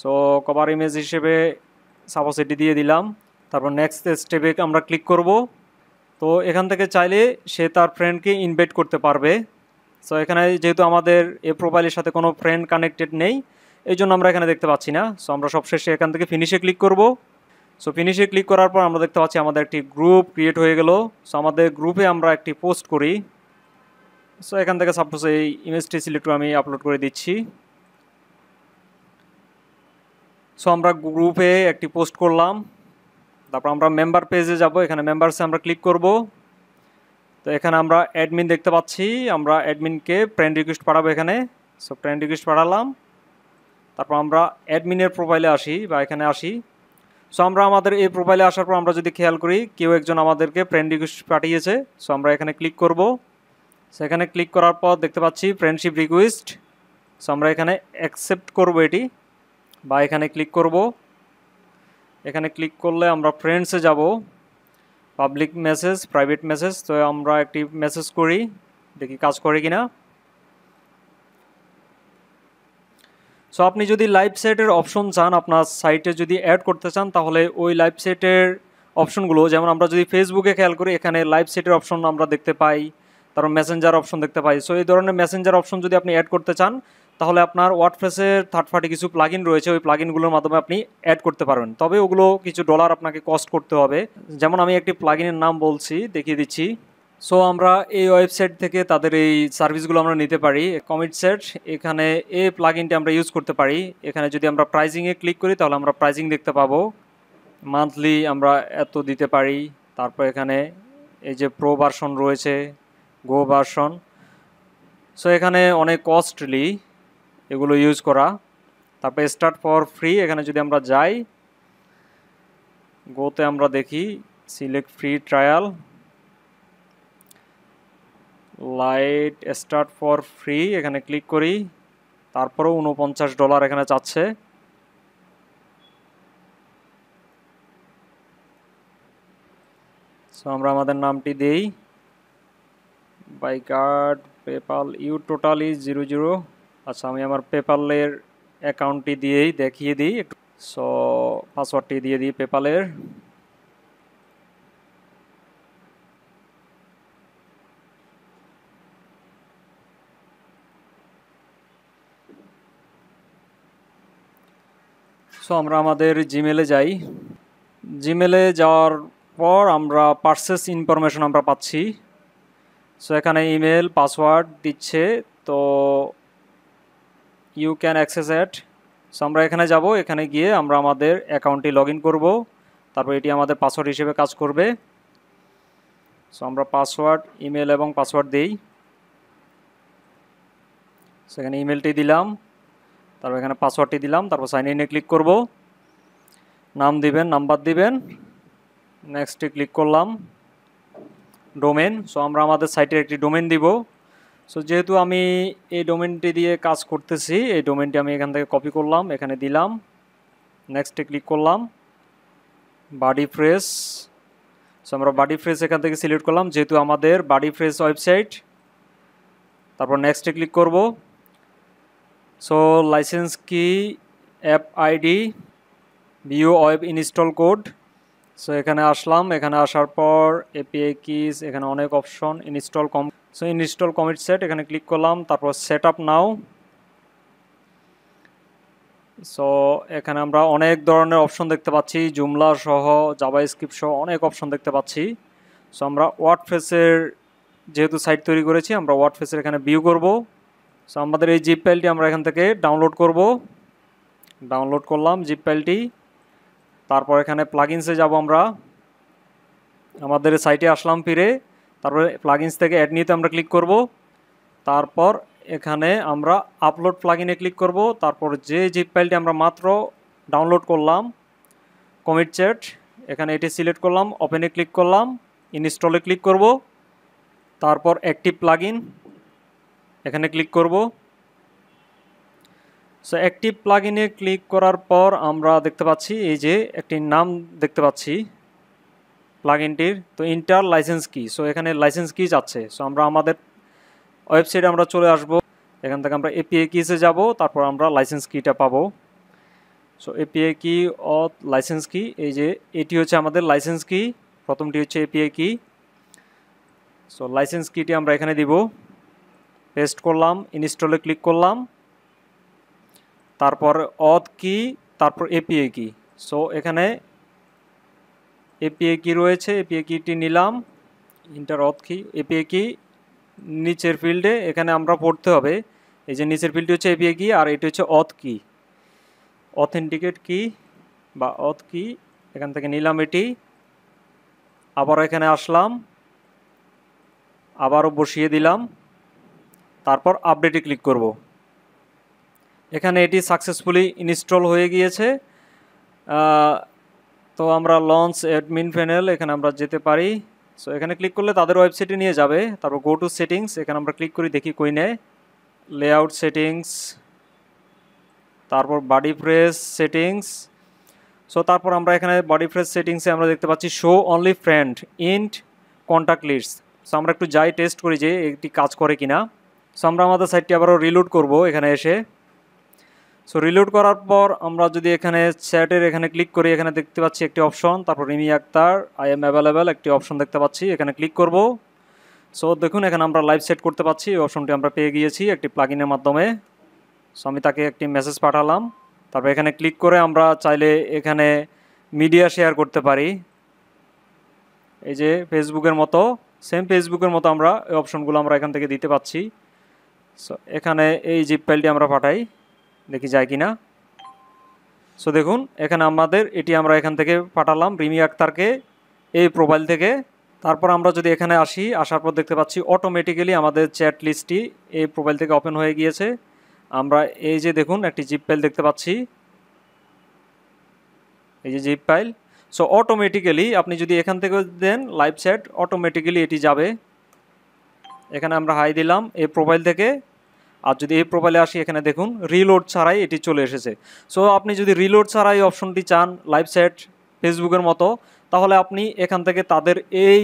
সো কভার ইমেজ হিসেবে সাপোজ এটি দিয়ে দিলাম তারপর নেক্সট স্টেপে আমরা ক্লিক করবো তো এখান থেকে চাইলে সে তার ফ্রেন্ডকে ইনভাইট করতে পারবে সো এখানে যেহেতু আমাদের এ প্রোফাইলের সাথে কোনো ফ্রেন্ড কানেক্টেড নেই এই জন্য আমরা এখানে দেখতে পাচ্ছি না সো আমরা সবশেষে এখান থেকে ফিনিশে ক্লিক করব সো ফিনিশে ক্লিক করার পর আমরা দেখতে পাচ্ছি আমাদের একটি গ্রুপ ক্রিয়েট হয়ে গেল সো আমাদের গ্রুপে আমরা একটি পোস্ট করি সো এখান থেকে সাপোজ এই ইমেজটি সিলেক্ট আমি আপলোড করে দিচ্ছি সো আমরা গ্রুপে একটি পোস্ট করলাম তারপর আমরা মেম্বার পেজে যাব এখানে মেম্বারসে আমরা ক্লিক করব তো এখানে আমরা অ্যাডমিন দেখতে পাচ্ছি আমরা অ্যাডমিনকে ফ্রেন্ড রিকোয়েস্ট পাঠাবো এখানে সো ফ্রেন্ড রিকোয়েস্ট পাঠালাম তারপর আমরা অ্যাডমিনের প্রোফাইলে আসি বা এখানে আসি সো আমরা আমাদের এই প্রোফাইলে আসার পর আমরা যদি খেয়াল করি কেউ একজন আমাদেরকে ফ্রেন্ড রিকোয়েস্ট পাঠিয়েছে সো আমরা এখানে ক্লিক করব সেখানে ক্লিক করার পর দেখতে পাচ্ছি ফ্রেন্ডশিপ রিকোয়েস্ট সো আমরা এখানে অ্যাকসেপ্ট করব এটি বা এখানে ক্লিক করবো এখানে ক্লিক করলে আমরা ফ্রেন্ডসে যাব পাবলিক মেসেজ প্রাইভেট মেসেজ তো আমরা একটি মেসেজ করি দেখি কাজ করে কিনা সো আপনি যদি লাইভ সেটের অপশন চান আপনার সাইটে যদি অ্যাড করতে চান তাহলে ওই লাইভ সেটের অপশনগুলো যেমন আমরা যদি ফেসবুকে খেয়াল করি এখানে লাইভ সেটের অপশন আমরা দেখতে পাই তারপর মেসেঞ্জার অপশন দেখতে পাই সো এই ধরনের মেসেঞ্জার অপশন যদি আপনি অ্যাড করতে চান তাহলে আপনার ওয়ার্ডপ্রেসের থার্ড পার্টি কিছু প্লাগিন রয়েছে ওই প্লাগিনগুলোর মাধ্যমে আপনি অ্যাড করতে পারবেন তবে ওগুলো কিছু ডলার আপনাকে কস্ট করতে হবে যেমন আমি একটি প্লাগিনের নাম বলছি দেখিয়ে দিচ্ছি সো আমরা এই ওয়েবসাইট থেকে তাদের এই সার্ভিসগুলো আমরা নিতে পারি কমিট সেট এখানে এই প্লাগিনটি আমরা ইউজ করতে পারি এখানে যদি আমরা প্রাইজিংয়ে ক্লিক করি তাহলে আমরা প্রাইজিং দেখতে পাবো মান্থলি আমরা এত দিতে পারি তারপর এখানে এই যে প্রো ভার্সন রয়েছে গো ভার্সন সো এখানে অনেক কস্টলি এগুলো ইউজ করা তারপরে স্টার্ট ফর ফ্রি এখানে যদি আমরা যাই গোতে আমরা দেখি select free trial light start for free এখানে ক্লিক করি তারপরেও উনপঞ্চাশ ডলার এখানে চাচ্ছে সো আমরা আমাদের নামটি দেই by card PayPal you total is zero zero আচ্ছা আমি আমার পেপালের অ্যাকাউন্টটি দিয়েই দেখিয়ে দিই একটু সো পাসওয়ার্ডটি দিয়ে দিই পেপালের সো আমরা আমাদের জিমেলে যাই জিমেলে যাওয়ার পর আমরা পার্সেস ইনফরমেশন আমরা পাচ্ছি সো এখানে ইমেল পাসওয়ার্ড দিচ্ছে তো you can access at so আমরা এখানে যাব এখানে গিয়ে আমরা আমাদের অ্যাকাউন্টটি লগ ইন করবো তারপর এটি আমাদের পাসওয়ার্ড হিসেবে কাজ করবে সো আমরা পাসওয়ার্ড ইমেল এবং পাসওয়ার্ড দিই সেখানে ইমেলটি দিলাম তারপর এখানে পাসওয়ার্ডটি দিলাম তারপর সাইন ইনে ক্লিক করব নাম দিবেন নাম্বার দিবেন নেক্সটে ক্লিক করলাম ডোমেন সো আমরা আমাদের সাইটের একটি ডোমেন দিব সো যেহেতু আমি এই ডোমেনটি দিয়ে কাজ করতেছি এই ডোমেনটি আমি এখান থেকে কপি করলাম এখানে দিলাম নেক্সটে ক্লিক করলাম বাডি ফ্রেস সো আমরা বাডি ফ্রেস এখান থেকে সিলেক্ট করলাম যেহেতু আমাদের বাডি ফ্রেস ওয়েবসাইট তারপর নেক্সটে ক্লিক করব so licence key app ID via web install code so এখানে আসলাম এখানে আসার পর এপিআই কিস এখানে অনেক option install com so install commit set এখানে ক্লিক করলাম তারপর সেট আপ নাও সো এখানে আমরা অনেক ধরনের অপশন দেখতে পাচ্ছি জুমলা সহ জাবা স্ক্রিপ্ট সহ অনেক অপশন দেখতে পাচ্ছি সো আমরা ওয়ার্ড ফেসের যেহেতু সাইট তৈরি করেছি আমরা ওয়ার্ড ফেসের এখানে ভিউ করব সো আমাদের এই জিপ পাইলটি আমরা এখান থেকে ডাউনলোড করব ডাউনলোড করলাম জিপ পাইলটি তারপর এখানে প্লাগিনসে যাব আমরা আমাদের সাইটে আসলাম ফিরে তারপরে প্লাগিনস থেকে অ্যাড নিতে আমরা ক্লিক করব তারপর এখানে আমরা আপলোড প্লাগিনে ক্লিক করব তারপর যে জিপ ফাইলটি আমরা মাত্র ডাউনলোড করলাম কমিট চ্যাট এখানে এটি সিলেক্ট করলাম ওপেনে ক্লিক করলাম ইনস্টলে ক্লিক করব তারপর অ্যাক্টিভ প্লাগিন এখানে ক্লিক করব সো অ্যাক্টিভ প্লাগিনে ক্লিক করার পর আমরা দেখতে পাচ্ছি এই যে একটি নাম দেখতে পাচ্ছি প্লাগইনটির তো ইন্টার লাইসেন্স কি সো এখানে লাইসেন্স কি যাচ্ছে সো আমরা আমাদের ওয়েবসাইটে আমরা চলে আসব এখান থেকে আমরা এপিএ কিসে যাব তারপর আমরা লাইসেন্স কিটা পাবো সো এপিএ কি ও লাইসেন্স কি এই যে এটি হচ্ছে আমাদের লাইসেন্স কি প্রথমটি হচ্ছে এপিএ কি সো লাইসেন্স কিটি আমরা এখানে দিব পেস্ট করলাম ইনস্টলে ক্লিক করলাম তারপর অদ কি তারপর এপিএ কি সো এখানে এপিএ কি রয়েছে এপিএ কিটি নিলাম ইন্টার অথ কি এপিএ কি নিচের ফিল্ডে এখানে আমরা পড়তে হবে এই যে নিচের ফিল্ডটি হচ্ছে এপিএ কি আর এটি হচ্ছে অথ কি অথেন্টিকেট কি বা অথ কি এখান থেকে নিলাম এটি আবার এখানে আসলাম আবারও বসিয়ে দিলাম তারপর আপডেটে ক্লিক করব এখানে এটি সাকসেসফুলি ইনস্টল হয়ে গিয়েছে তো আমরা লঞ্চ অ্যাডমিন প্যানেল এখানে আমরা যেতে পারি সো এখানে ক্লিক করলে তাদের ওয়েবসাইটে নিয়ে যাবে তারপর গো টু সেটিংস এখানে আমরা ক্লিক করি দেখি কই নেয় লেআউট সেটিংস তারপর বডি ফ্রেশ সেটিংস সো তারপর আমরা এখানে বডি ফ্রেশ সেটিংসে আমরা দেখতে পাচ্ছি show only friend in contact list so আমরা একটু যাই টেস্ট করি যে একটি কাজ করে কিনা সো আমরা আমাদের সাইটটি আবারও রিলোড করব এখানে এসে সো রিলোড করার পর আমরা যদি এখানে চ্যাটের এখানে ক্লিক করি এখানে দেখতে পাচ্ছি একটি অপশন তারপর Rimi Akter I am available একটি অপশন দেখতে পাচ্ছি এখানে ক্লিক করব সো দেখুন এখানে আমরা লাইভ সেট করতে পাচ্ছি এই অপশনটি আমরা পেয়ে গিয়েছি একটি প্লাগিনের মাধ্যমে সো আমি তাকে একটি মেসেজ পাঠালাম তারপর এখানে ক্লিক করে আমরা চাইলে এখানে মিডিয়া শেয়ার করতে পারি এই যে ফেসবুকের মতো সেম ফেসবুকের মতো আমরা এই অপশনগুলো আমরা এখান থেকে দিতে পাচ্ছি সো এখানে এই জিপ ফাইলটি আমরা পাঠাই দেখি যায় কি না সো দেখুন এখানে আমাদের এটি আমরা এখান থেকে পাঠালাম রিমি আক্তারকে এই প্রোফাইল থেকে তারপর আমরা যদি এখানে আসি আসার পর দেখতে পাচ্ছি অটোমেটিক্যালি আমাদের চ্যাট লিস্টটি এই প্রোফাইল থেকে ওপেন হয়ে গিয়েছে আমরা এই যে দেখুন একটি জিপ ফাইল দেখতে পাচ্ছি এই যে জিপ ফাইল সো অটোমেটিক্যালি আপনি যদি এখান থেকে দেন লাইভ চ্যাট অটোমেটিক্যালি এটি যাবে এখানে আমরা হাই দিলাম এই প্রোফাইল থেকে আর যদি এই প্রোফাইলে আসি এখানে দেখুন রিলোড ছাড়াই এটি চলে এসেছে সো আপনি যদি রিলোড ছাড়াই অপশনটি চান লাইভ সেট ফেসবুকের মতো তাহলে আপনি এখান থেকে তাদের এই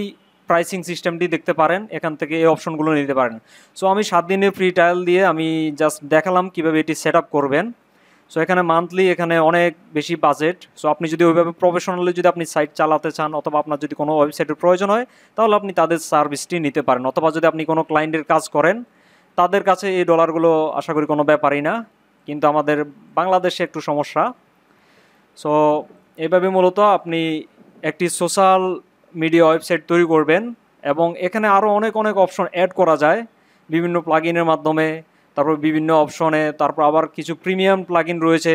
প্রাইসিং সিস্টেমটি দেখতে পারেন এখান থেকে এই অপশনগুলো নিতে পারেন সো আমি সাত দিনের ফ্রি ট্রায়াল দিয়ে আমি জাস্ট দেখালাম কিভাবে এটি সেট করবেন সো এখানে মান্থলি এখানে অনেক বেশি বাজেট সো আপনি যদি ওইভাবে প্রফেশনালি যদি আপনি সাইট চালাতে চান অথবা আপনার যদি কোনো ওয়েবসাইটের প্রয়োজন হয় তাহলে আপনি তাদের সার্ভিসটি নিতে পারেন অথবা যদি আপনি কোনো ক্লায়েন্টের কাজ করেন তাদের কাছে এই ডলারগুলো আশা করি কোনো ব্যাপারই না কিন্তু আমাদের বাংলাদেশে একটু সমস্যা সো এভাবে মূলত আপনি একটি সোশ্যাল মিডিয়া ওয়েবসাইট তৈরি করবেন এবং এখানে আরও অনেক অনেক অপশন অ্যাড করা যায় বিভিন্ন প্লাগিনের মাধ্যমে তারপর বিভিন্ন অপশনে তারপর আবার কিছু প্রিমিয়াম প্লাগিন রয়েছে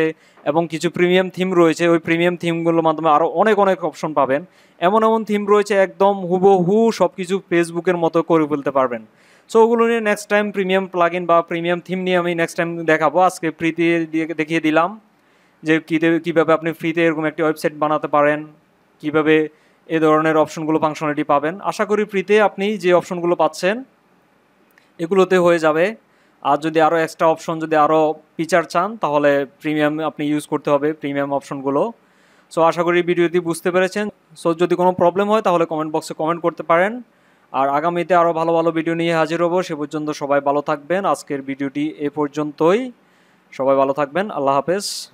এবং কিছু প্রিমিয়াম থিম রয়েছে ওই প্রিমিয়াম থিমগুলোর মাধ্যমে আরও অনেক অনেক অপশন পাবেন এমন এমন থিম রয়েছে একদম হুবহু সব কিছু ফেসবুকের মতো করে ফেলতে পারবেন সো ওগুলো নিয়ে নেক্সট টাইম প্রিমিয়াম প্লাগ বা প্রিমিয়াম থিম নিয়ে আমি নেক্সট টাইম দেখাবো আজকে ফ্রিতে দেখিয়ে দিলাম যে কীতে কীভাবে আপনি ফ্রিতে এরকম একটি ওয়েবসাইট বানাতে পারেন কিভাবে এ ধরনের অপশনগুলো ফাংশনালিটি পাবেন আশা করি ফ্রিতে আপনি যে অপশনগুলো পাচ্ছেন এগুলোতে হয়ে যাবে আর যদি আরও এক্সট্রা অপশন যদি আরও ফিচার চান তাহলে প্রিমিয়াম আপনি ইউজ করতে হবে প্রিমিয়াম অপশনগুলো সো আশা করি ভিডিওটি বুঝতে পেরেছেন সো যদি কোনো প্রবলেম হয় তাহলে কমেন্ট বক্সে কমেন্ট করতে পারেন আর আগামীতে আরও ভালো ভালো ভিডিও নিয়ে হাজির হবো সে পর্যন্ত সবাই ভালো থাকবেন আজকের ভিডিওটি এ পর্যন্তই সবাই ভালো থাকবেন আল্লাহ হাফেজ